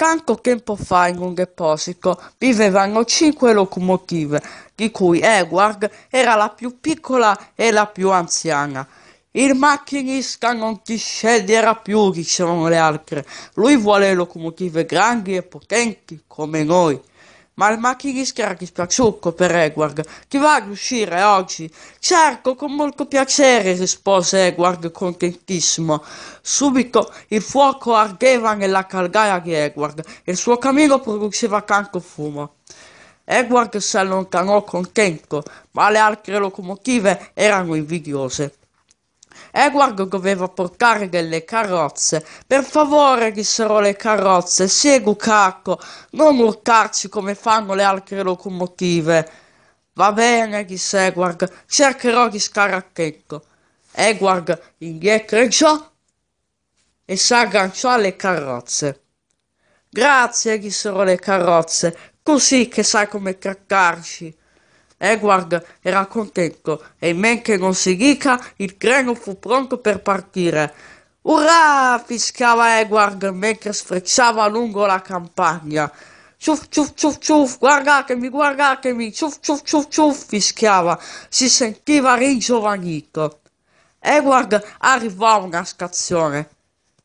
Tanto tempo fa in un deposito vivevano cinque locomotive, di cui Edward era la più piccola e la più anziana. Il macchinista non ti sceglierà più, dicevano le altre. Lui vuole locomotive grandi e potenti come noi ma il macchinista era dispiaciuto per Edward, che va ad uscire oggi. Cerco con molto piacere, rispose Edward contentissimo. Subito il fuoco ardeva nella caldaia di Edward e il suo camino produceva canco fumo. Edward si allontanò contento, ma le altre locomotive erano invidiose. Eguard eh, doveva portare delle carrozze. Per favore, dissero le carrozze, segui Cacco, non urtarci come fanno le altre locomotive. Va bene, disse Eguard, cercherò di scaracchetto. Eguard eh, Edward indietreggiò e s'agganciò alle carrozze. Grazie, dissero le carrozze, così che sai come craccarci. Edward era contento e men che non si dica il treno fu pronto per partire. Urrà! fischiava Edward mentre sfrecciava lungo la campagna. Ciuff, ciuff, ciuff, ciuff, guardatemi, guardatemi, ciuff, ciuff, ciuff, ciuff, fischiava. Si sentiva ringiovanito. Edward arrivò a una stazione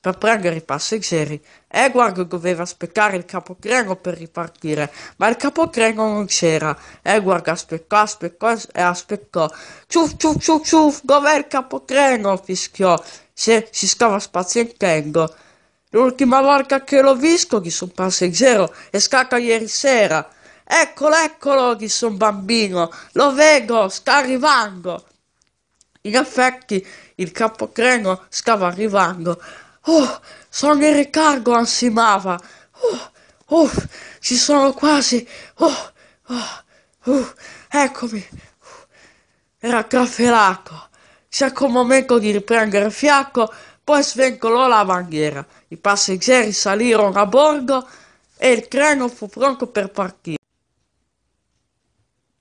per prendere i passeggeri. E Edward doveva aspettare il capocrengo per ripartire, ma il capocrengo non c'era. Edward aspettò, aspettò e aspettò. Ciuff, ciuff, ciuff, ciuff, dov'è il capocrengo? fischiò. Se si stava spazientendo. L'ultima volta che l'ho visto, disse un passeggero, è stata ieri sera. Eccolo, eccolo, disse un bambino. Lo vedo, sta arrivando. In effetti, il capocrengo stava arrivando. Oh, sono in ricargo, ansimava. Oh, oh, ci sono quasi. Oh, oh, oh, eccomi. Era graffelato. Cerco un momento di riprendere fiacco, poi svencolò la bandiera. I passeggeri salirono a bordo e il treno fu pronto per partire.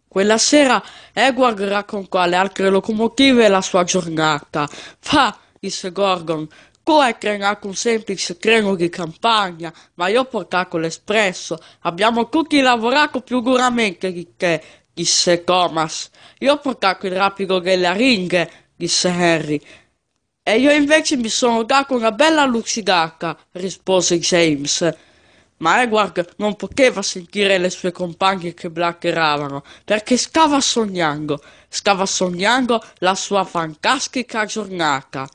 Quella sera Edward raccontò alle altre locomotive la sua giornata. Fa, disse Gorgon, Coetren ha un semplice treno di campagna, ma io ho portato l'espresso. Abbiamo tutti lavorato più duramente di te, disse Thomas. Io ho portato il rapido delle ringhe, disse Harry. E io invece mi sono dato una bella lucidata, rispose James. Ma Edward non poteva sentire le sue compagne che blaccheravano, perché stava sognando, stava sognando la sua fantastica giornata.